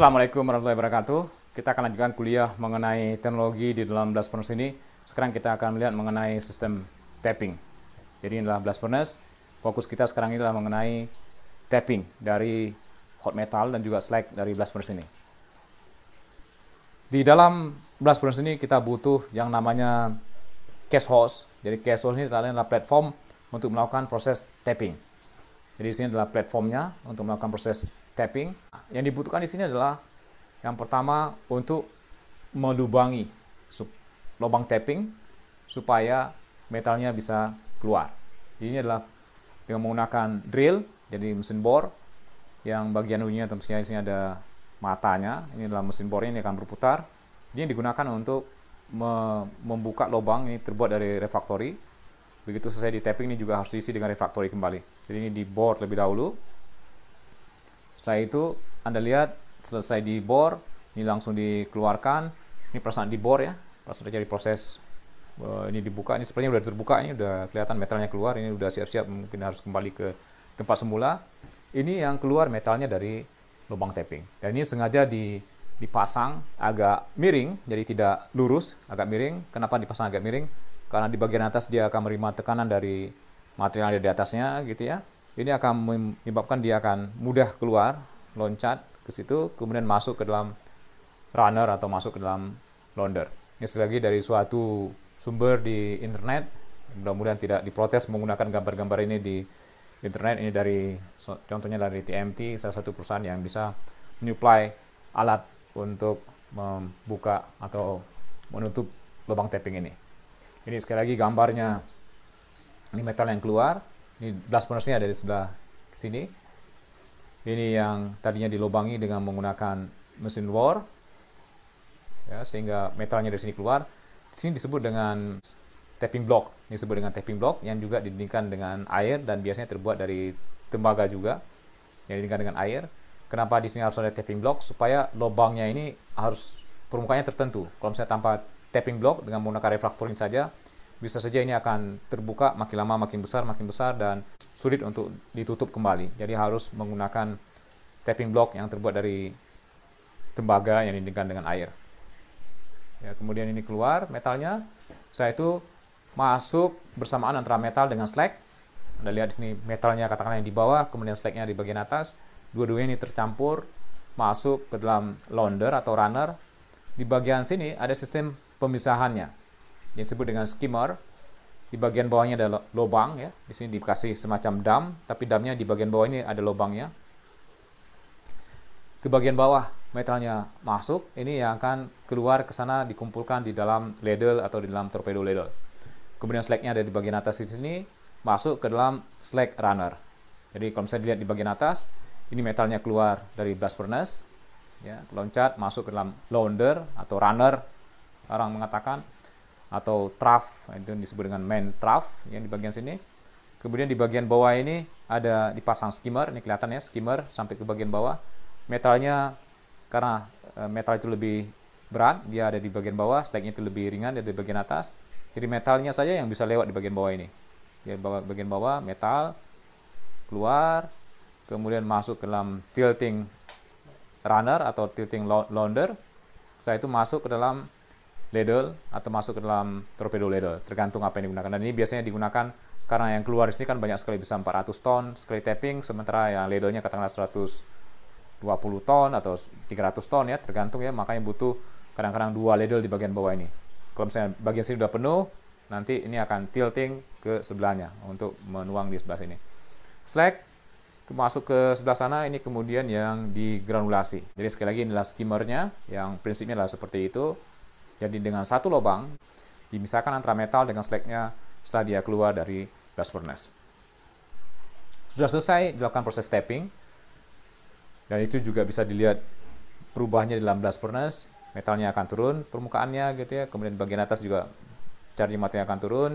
Assalamualaikum warahmatullahi wabarakatuh. Kita akan lanjutkan kuliah mengenai teknologi di dalam blast furnace ini. Sekarang kita akan melihat mengenai sistem tapping. Jadi ini adalah blast furnace. Fokus kita sekarang ini adalah mengenai tapping dari hot metal dan juga slag dari blast furnace ini. Di dalam blast furnace ini kita butuh yang namanya cast hose. Jadi cast hose ini adalah platform untuk melakukan proses tapping. Jadi sini adalah platformnya untuk melakukan proses tapping yang dibutuhkan di sini adalah yang pertama untuk melubangi lubang tapping supaya metalnya bisa keluar. ini adalah dengan menggunakan drill, jadi mesin bor yang bagian ujungnya tentunya di sini ada matanya. Ini adalah mesin bor ini akan berputar. Ini digunakan untuk membuka lubang ini terbuat dari refraktori. Begitu selesai di tapping ini juga harus diisi dengan refraktori kembali. Jadi ini dibor lebih dahulu setelah itu anda lihat selesai dibor ini langsung dikeluarkan ini perasaan dibor ya perasaan terjadi proses eh, ini dibuka ini sepertinya sudah terbuka ini sudah kelihatan metalnya keluar ini sudah siap-siap mungkin harus kembali ke tempat semula ini yang keluar metalnya dari lubang tapping dan ini sengaja di dipasang agak miring jadi tidak lurus agak miring kenapa dipasang agak miring karena di bagian atas dia akan menerima tekanan dari material yang ada di atasnya gitu ya ini akan menyebabkan dia akan mudah keluar, loncat ke situ, kemudian masuk ke dalam runner atau masuk ke dalam launder. Ini lagi dari suatu sumber di internet, mudah-mudahan tidak diprotes menggunakan gambar-gambar ini di internet. Ini dari contohnya dari TMT, salah satu perusahaan yang bisa menyuplai alat untuk membuka atau menutup lubang tapping ini. Ini sekali lagi gambarnya ini metal yang keluar, ini blast furnace-nya ada di sebelah sini. Ini yang tadinya dilubangi dengan menggunakan mesin war. Ya, sehingga metalnya dari sini keluar. Di sini disebut dengan tapping block. Ini disebut dengan tapping block yang juga didinginkan dengan air dan biasanya terbuat dari tembaga juga. Yang didinginkan dengan air. Kenapa di sini harus ada tapping block? Supaya lubangnya ini harus permukaannya tertentu. Kalau misalnya tanpa tapping block dengan menggunakan refraktoring saja, bisa saja ini akan terbuka makin lama makin besar makin besar dan sulit untuk ditutup kembali jadi harus menggunakan tapping block yang terbuat dari tembaga yang dindingkan dengan air ya, kemudian ini keluar metalnya setelah itu masuk bersamaan antara metal dengan slag anda lihat di sini metalnya katakanlah yang di bawah kemudian slagnya di bagian atas dua-duanya ini tercampur masuk ke dalam launder atau runner di bagian sini ada sistem pemisahannya yang disebut dengan skimmer di bagian bawahnya ada lubang ya di sini dikasih semacam dam tapi damnya di bagian bawah ini ada lubangnya ke bagian bawah metalnya masuk ini yang akan keluar ke sana dikumpulkan di dalam ladle atau di dalam torpedo ladle kemudian slagnya ada di bagian atas di sini masuk ke dalam slag runner jadi kalau misalnya dilihat di bagian atas ini metalnya keluar dari blast furnace ya loncat masuk ke dalam launder atau runner orang mengatakan atau trough itu disebut dengan main trough yang di bagian sini kemudian di bagian bawah ini ada dipasang skimmer ini kelihatan ya skimmer sampai ke bagian bawah metalnya karena eh, metal itu lebih berat dia ada di bagian bawah slagnya itu lebih ringan dia ada di bagian atas jadi metalnya saja yang bisa lewat di bagian bawah ini bawa bagian bawah metal keluar kemudian masuk ke dalam tilting runner atau tilting launder saya itu masuk ke dalam ladle atau masuk ke dalam torpedo ladle, tergantung apa yang digunakan. Dan ini biasanya digunakan karena yang keluar di sini kan banyak sekali bisa 400 ton sekali tapping, sementara yang ladle-nya katakanlah 120 ton atau 300 ton ya, tergantung ya, makanya butuh kadang-kadang dua ladle di bagian bawah ini. Kalau misalnya bagian sini sudah penuh, nanti ini akan tilting ke sebelahnya untuk menuang di sebelah sini. Slack masuk ke sebelah sana ini kemudian yang digranulasi. Jadi sekali lagi inilah skimmernya yang prinsipnya adalah seperti itu. Jadi dengan satu lubang, dimisahkan antara metal dengan slagnya setelah dia keluar dari blast furnace. Sudah selesai dilakukan proses tapping, dan itu juga bisa dilihat perubahannya dalam blast furnace, metalnya akan turun permukaannya gitu ya, kemudian bagian atas juga charging matanya akan turun,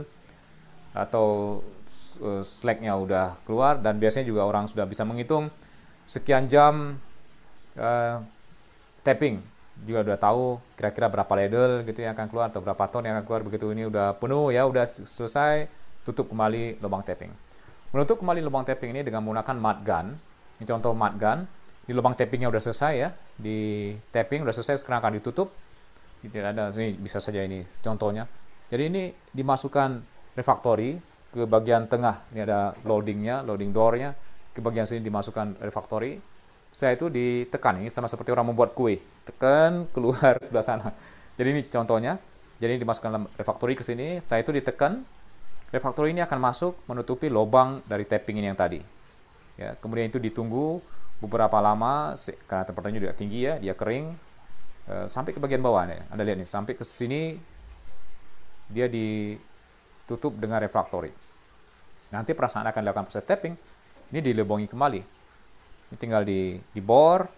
atau eh, slagnya udah keluar, dan biasanya juga orang sudah bisa menghitung sekian jam uh, tapping juga udah tahu kira-kira berapa ladle gitu yang akan keluar atau berapa ton yang akan keluar begitu ini udah penuh ya udah selesai tutup kembali lubang tapping menutup kembali lubang tapping ini dengan menggunakan mud gun ini contoh mud gun di lubang tappingnya udah selesai ya di tapping udah selesai sekarang akan ditutup ini ada sini bisa saja ini contohnya jadi ini dimasukkan refaktori ke bagian tengah ini ada loadingnya loading doornya ke bagian sini dimasukkan refaktori saya itu ditekan ini sama seperti orang membuat kue tekan keluar sebelah sana jadi ini contohnya jadi ini dimasukkan dalam refaktori ke sini setelah itu ditekan refaktori ini akan masuk menutupi lubang dari tapping ini yang tadi ya kemudian itu ditunggu beberapa lama karena temperaturnya juga tinggi ya dia kering eh, sampai ke bagian bawah nih. Anda lihat nih, sampai ke sini dia ditutup dengan refraktori. Nanti perasaan akan dilakukan proses tapping, ini dilebongi kembali. Ini tinggal di dibor,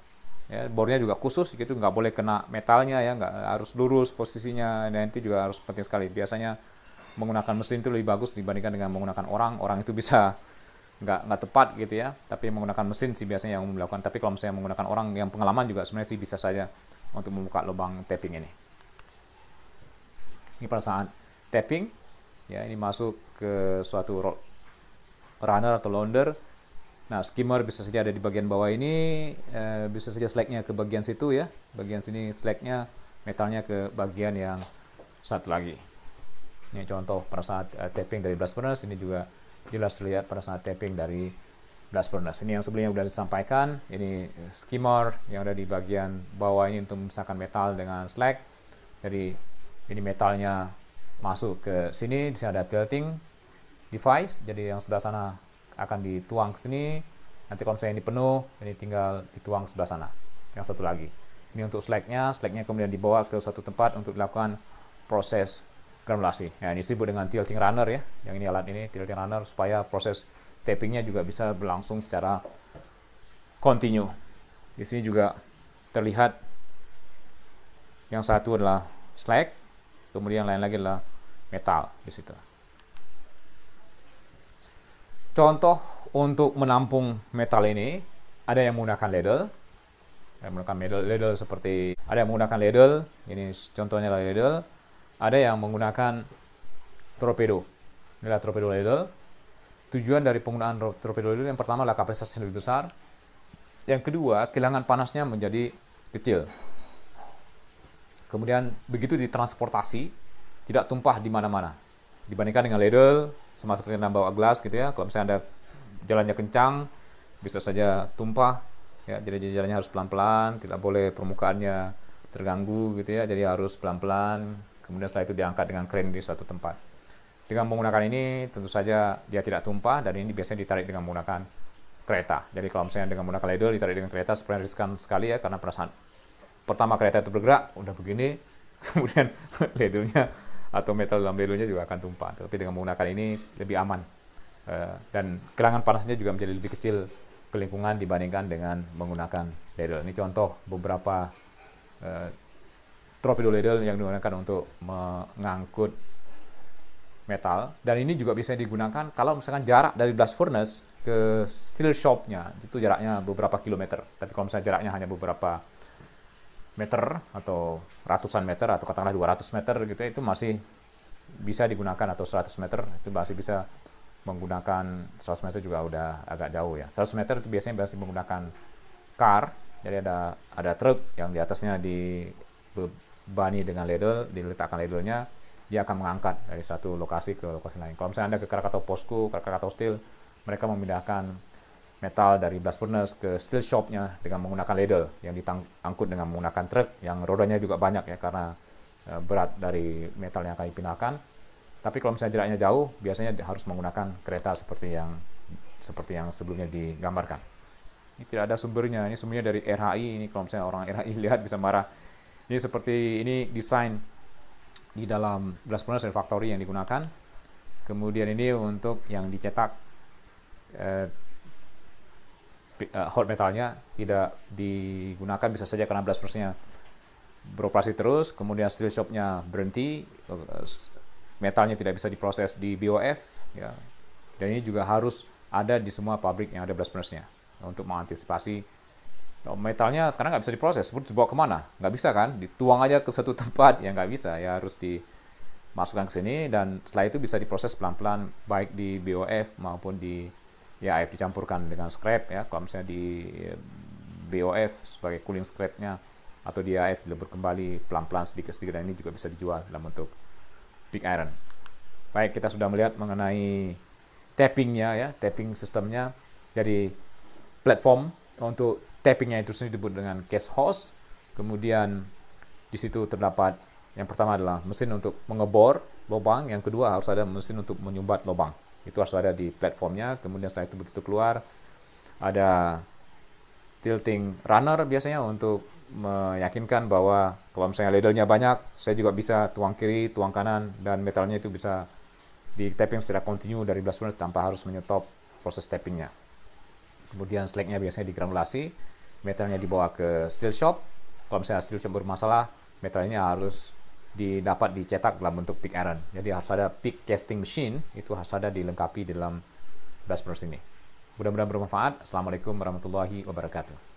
ya, bornya juga khusus gitu, nggak boleh kena metalnya ya, nggak harus lurus posisinya. Dan itu juga harus penting sekali. Biasanya menggunakan mesin itu lebih bagus dibandingkan dengan menggunakan orang. Orang itu bisa nggak nggak tepat gitu ya. Tapi menggunakan mesin sih biasanya yang melakukan. Tapi kalau misalnya menggunakan orang yang pengalaman juga sebenarnya sih bisa saja untuk membuka lubang tapping ini. Ini pada saat tapping, ya ini masuk ke suatu roller runner atau launder Nah, skimmer bisa saja ada di bagian bawah ini, eh, bisa saja slacknya ke bagian situ ya. Bagian sini slacknya, metalnya ke bagian yang satu lagi. Ini contoh pada saat eh, tapping dari blast furnace, ini juga jelas terlihat pada saat tapping dari blast furnace. Ini yang sebelumnya sudah disampaikan, ini skimmer yang ada di bagian bawah ini untuk memisahkan metal dengan slack. Jadi ini metalnya masuk ke sini, di sini ada tilting device, jadi yang sebelah sana akan dituang ke sini. Nanti kalau misalnya ini penuh, ini tinggal dituang sebelah sana. Yang satu lagi. Ini untuk slagnya, slagnya kemudian dibawa ke suatu tempat untuk dilakukan proses granulasi. Ya, ini disebut dengan tilting runner ya. Yang ini alat ini tilting runner supaya proses tappingnya juga bisa berlangsung secara kontinu. Di sini juga terlihat yang satu adalah slag, kemudian yang lain lagi adalah metal di situ. Contoh untuk menampung metal ini, ada yang menggunakan ladle, ada yang menggunakan ladle, ladle seperti ada yang menggunakan ladle, ini contohnya ladle, ada yang menggunakan torpedo. ini adalah torpedo ladle. Tujuan dari penggunaan torpedo ladle yang pertama adalah kapasitas lebih besar. Yang kedua, kehilangan panasnya menjadi kecil. Kemudian begitu ditransportasi, tidak tumpah di mana-mana dibandingkan dengan ladle sama seperti nambah bawa gelas gitu ya kalau misalnya ada jalannya kencang bisa saja tumpah ya jadi jalannya harus pelan-pelan tidak boleh permukaannya terganggu gitu ya jadi harus pelan-pelan kemudian setelah itu diangkat dengan crane di suatu tempat dengan menggunakan ini tentu saja dia tidak tumpah dan ini biasanya ditarik dengan menggunakan kereta jadi kalau misalnya dengan menggunakan ladle ditarik dengan kereta sebenarnya riskan sekali ya karena perasaan pertama kereta itu bergerak udah begini kemudian ladlenya atau metal dalam belonya juga akan tumpah. Tapi dengan menggunakan ini lebih aman uh, dan kelangan panasnya juga menjadi lebih kecil ke lingkungan dibandingkan dengan menggunakan ladle. Ini contoh beberapa uh, eh, torpedo ladle yang digunakan untuk mengangkut metal dan ini juga bisa digunakan kalau misalkan jarak dari blast furnace ke steel shopnya itu jaraknya beberapa kilometer tapi kalau misalnya jaraknya hanya beberapa meter atau ratusan meter atau katakanlah 200 meter gitu ya, itu masih bisa digunakan atau 100 meter itu masih bisa menggunakan 100 meter juga udah agak jauh ya 100 meter itu biasanya masih menggunakan car jadi ada ada truk yang di atasnya dibebani dengan ladle diletakkan ladlenya dia akan mengangkat dari satu lokasi ke lokasi lain kalau misalnya anda ke Krakatau Posko Krakatau Steel mereka memindahkan metal dari blast furnace ke steel shopnya dengan menggunakan ladle yang diangkut dengan menggunakan truk yang rodanya juga banyak ya karena e, berat dari metal yang akan dipindahkan. Tapi kalau misalnya jaraknya jauh, biasanya harus menggunakan kereta seperti yang seperti yang sebelumnya digambarkan. Ini tidak ada sumbernya, ini sumbernya dari RHI. Ini kalau misalnya orang RHI lihat bisa marah. Ini seperti ini desain di dalam blast furnace factory yang digunakan. Kemudian ini untuk yang dicetak eh, uh, hot metalnya tidak digunakan bisa saja karena blast furnace-nya beroperasi terus, kemudian steel shopnya berhenti, eh, metalnya tidak bisa diproses di BOF, ya. dan ini juga harus ada di semua pabrik yang ada blast furnace-nya untuk mengantisipasi metalnya sekarang nggak bisa diproses, terus dibawa kemana? Nggak bisa kan? Dituang aja ke satu tempat, ya nggak bisa, ya harus dimasukkan ke sini dan setelah itu bisa diproses pelan-pelan baik di BOF maupun di ya air dicampurkan dengan scrap ya kalau misalnya di eh, BOF sebagai cooling scrapnya atau di AF dilebur kembali pelan-pelan sedikit-sedikit dan ini juga bisa dijual dalam bentuk big iron baik kita sudah melihat mengenai tappingnya ya tapping sistemnya jadi platform untuk tappingnya itu sendiri disebut dengan case house kemudian di situ terdapat yang pertama adalah mesin untuk mengebor lubang yang kedua harus ada mesin untuk menyumbat lubang itu harus ada di platformnya kemudian setelah itu begitu keluar ada tilting runner biasanya untuk meyakinkan bahwa kalau misalnya ladle-nya banyak, saya juga bisa tuang kiri, tuang kanan, dan metalnya itu bisa di tapping secara kontinu dari blast furnace tanpa harus menyetop proses tappingnya. Kemudian slagnya biasanya digranulasi, metalnya dibawa ke steel shop. Kalau misalnya steel shop bermasalah, metalnya harus didapat dicetak dalam bentuk pick iron. Jadi harus ada pick casting machine itu harus ada dilengkapi dalam blast furnace ini. Mudah-mudahan bermanfaat. Assalamualaikum warahmatullahi wabarakatuh.